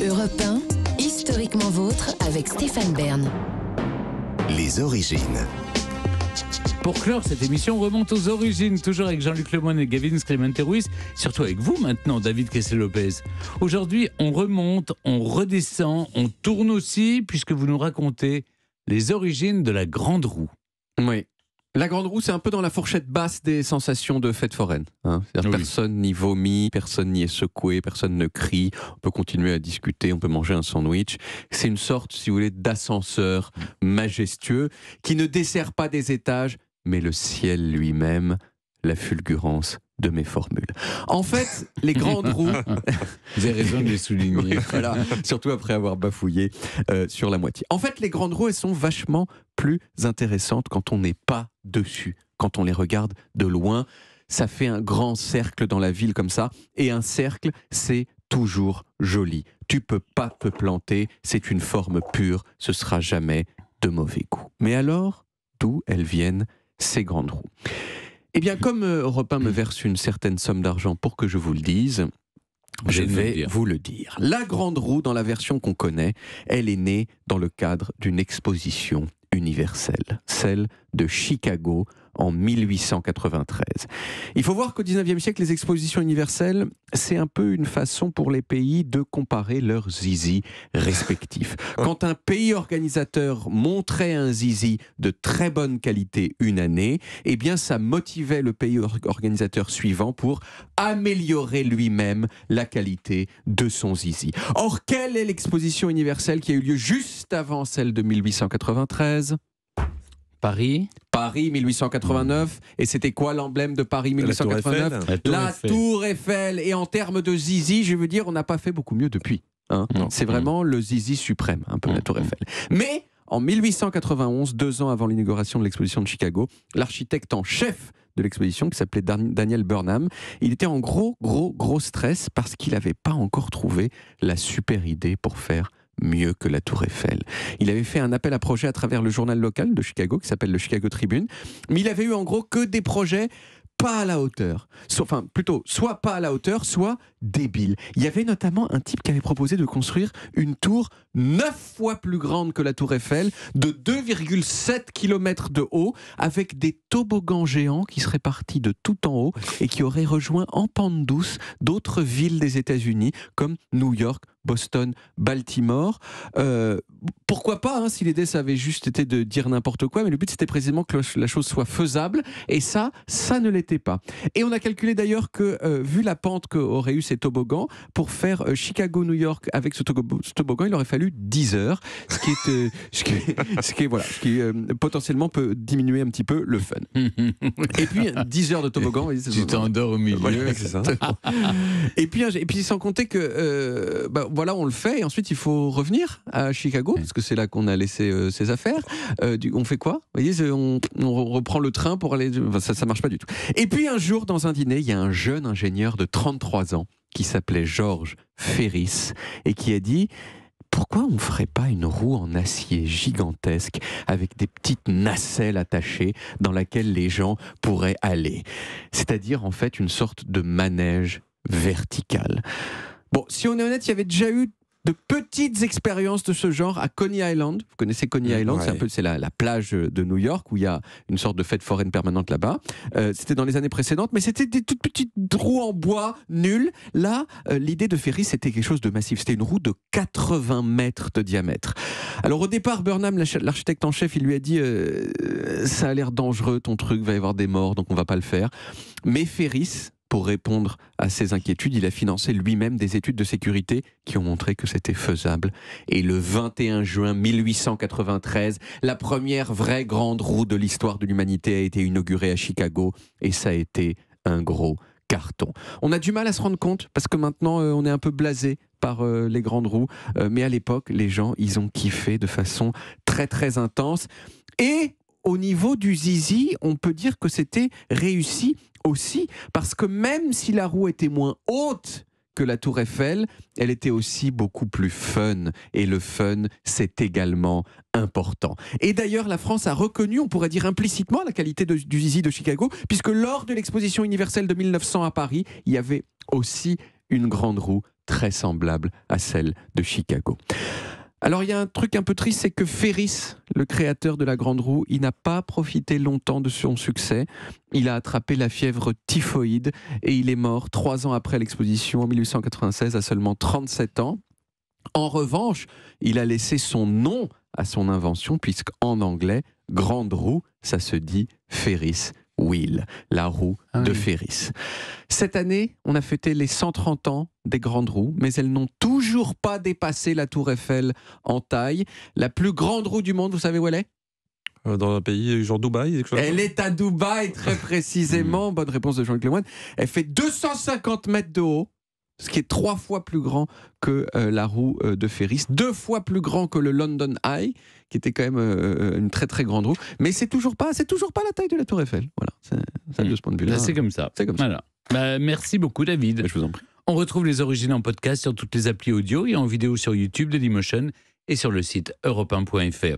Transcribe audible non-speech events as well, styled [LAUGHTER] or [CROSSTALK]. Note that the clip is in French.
Europe 1, historiquement vôtre avec Stéphane Bern. Les origines. Pour clore cette émission, on remonte aux origines, toujours avec Jean-Luc Lemoyne et Gavin et Ruiz, surtout avec vous maintenant, David Kessel-Lopez. Aujourd'hui, on remonte, on redescend, on tourne aussi, puisque vous nous racontez les origines de la grande roue. Oui, la grande roue, c'est un peu dans la fourchette basse des sensations de fête foraine. Hein. Personne n'y vomit, personne n'y est secoué, personne ne crie. On peut continuer à discuter, on peut manger un sandwich. C'est une sorte, si vous voulez, d'ascenseur mm. majestueux qui ne dessert pas des étages, mais le ciel lui-même la fulgurance de mes formules. En fait, les grandes [LAUGHS] roues... Vous avez raison de les souligner. voilà, surtout après avoir bafouillé euh, sur la moitié. En fait, les grandes roues, elles sont vachement plus intéressantes quand on n'est pas dessus, quand on les regarde de loin. Ça fait un grand cercle dans la ville comme ça, et un cercle, c'est toujours joli. Tu peux pas te planter, c'est une forme pure, ce sera jamais de mauvais goût. Mais alors, d'où elles viennent, ces grandes roues eh bien, comme euh, Europe me verse une certaine somme d'argent pour que je vous le dise, je vais vous le dire. La grande roue, dans la version qu'on connaît, elle est née dans le cadre d'une exposition universelle, celle de Chicago en 1893. Il faut voir qu'au 19e siècle, les expositions universelles, c'est un peu une façon pour les pays de comparer leurs zizi respectifs. Quand un pays organisateur montrait un zizi de très bonne qualité une année, eh bien ça motivait le pays organisateur suivant pour améliorer lui-même la qualité de son zizi. Or, quelle est l'exposition universelle qui a eu lieu juste avant celle de 1893 Paris. Paris 1889. Et c'était quoi l'emblème de Paris 1889 La Tour Eiffel. Et en termes de zizi, je veux dire, on n'a pas fait beaucoup mieux depuis. Hein. C'est vraiment le zizi suprême, un peu la mm. Tour mm. Eiffel. Mais en 1891, deux ans avant l'inauguration de l'exposition de Chicago, l'architecte en chef de l'exposition, qui s'appelait Daniel Burnham, il était en gros, gros, gros stress parce qu'il n'avait pas encore trouvé la super idée pour faire mieux que la Tour Eiffel. Il avait fait un appel à projet à travers le journal local de Chicago qui s'appelle le Chicago Tribune, mais il avait eu en gros que des projets pas à la hauteur. Enfin, plutôt, soit pas à la hauteur, soit débile. Il y avait notamment un type qui avait proposé de construire une tour neuf fois plus grande que la tour Eiffel, de 2,7 km de haut, avec des toboggans géants qui seraient partis de tout en haut et qui auraient rejoint en pente douce d'autres villes des États-Unis, comme New York, Boston, Baltimore. Euh, pourquoi pas, hein, si l'idée ça avait juste été de dire n'importe quoi, mais le but c'était précisément que la chose soit faisable, et ça, ça ne l'était pas. Et on a calculé d'ailleurs que, euh, vu la pente qu'aurait eu ces toboggans, pour faire euh, Chicago-New York avec ce, toboggan, il aurait fallu 10 heures, ce qui est, ce [LAUGHS] voilà, qui potentiellement peut diminuer un petit peu le fun. et puis 10 heures de toboggan. tu t'endors au milieu. et, puis, hein, et puis sans compter que bah, voilà, on le fait. Et ensuite, il faut revenir à Chicago, parce que c'est là qu'on a laissé euh, ses affaires. Euh, on fait quoi Vous voyez, on, reprend le train pour aller. ça, ne marche pas du tout. Et puis, un jour, dans un dîner, il y a un jeune ingénieur de 33 ans qui s'appelait Georges Ferris et qui a dit pourquoi on ne ferait pas une roue en acier gigantesque avec des petites nacelles attachées dans laquelle les gens pourraient aller C'est-à-dire en fait une sorte de manège vertical. Bon, si on est honnête, il y avait déjà eu de petites expériences de ce genre à Coney Island. Vous connaissez Coney mm, Island, c'est un peu la, plage de New York où il y a une sorte de fête foraine permanente là-bas. Euh, c'était dans les années précédentes, mais c'était des toutes petites roues en bois nulles. Là, euh, l'idée de Ferris, c'était quelque chose de massif. C'était une roue de 80 mètres de diamètre. Alors au départ, Burnham, l'architecte en chef, il lui a dit euh, ça a l'air dangereux ton truc, va y avoir des morts, donc on va pas le faire. Mais Ferris, pour répondre à ces inquiétudes, il a financé lui-même des études de sécurité qui ont montré que c'était faisable. Et le 21 juin 1893, la première vraie grande roue de l'histoire de l'humanité a été inaugurée à Chicago et ça a été un gros carton. On a du mal à se rendre compte parce que maintenant euh, on est un peu blasé par euh, les grandes roues, euh, mais à l'époque les gens ils ont kiffé de façon très très intense et au niveau du zizi, on peut dire que c'était réussi aussi, parce que même si la roue était moins haute que la tour Eiffel, elle était aussi beaucoup plus fun. Et le fun, c'est également important. Et d'ailleurs, la France a reconnu, on pourrait dire implicitement, la qualité du Zizi de Chicago, puisque lors de l'exposition universelle de 1900 à Paris, il y avait aussi une grande roue très semblable à celle de Chicago. Alors il y a un truc un peu triste, c'est que Ferris, le créateur de la grande roue, il n'a pas profité longtemps de son succès. Il a attrapé la fièvre typhoïde et il est mort trois ans après l'exposition en 1896 à seulement 37 ans. En revanche, il a laissé son nom à son invention puisque en anglais, grande roue, ça se dit Ferris Will, la roue ah de Ferris. Cette année, on a fêté les 130 ans des grandes roues, mais elles n'ont toujours pas dépassé la Tour Eiffel en taille. La plus grande roue du monde, vous savez où elle est euh, dans un pays euh, genre Dubaï Elle est à Dubaï très [LAUGHS] précisément. Hmm. Bonne réponse de Jean-Luc Lemoyne. Elle fait 250 mètres de haut, ce qui est trois fois plus grand que euh, la roue de Ferris, deux fois plus grand que le London Eye, qui était quand même une très très grande roue. Mais c'est toujours pas, c'est toujours pas la taille de la Tour Eiffel. Ça, hmm. de ce point de vue-là. Bah, c'est comme ça. Bah, merci beaucoup, David. Bah, je vous en prie. On retrouve les origines en podcast sur toutes les applis audio et en vidéo sur YouTube de Dimotion et sur le site europe1.fr.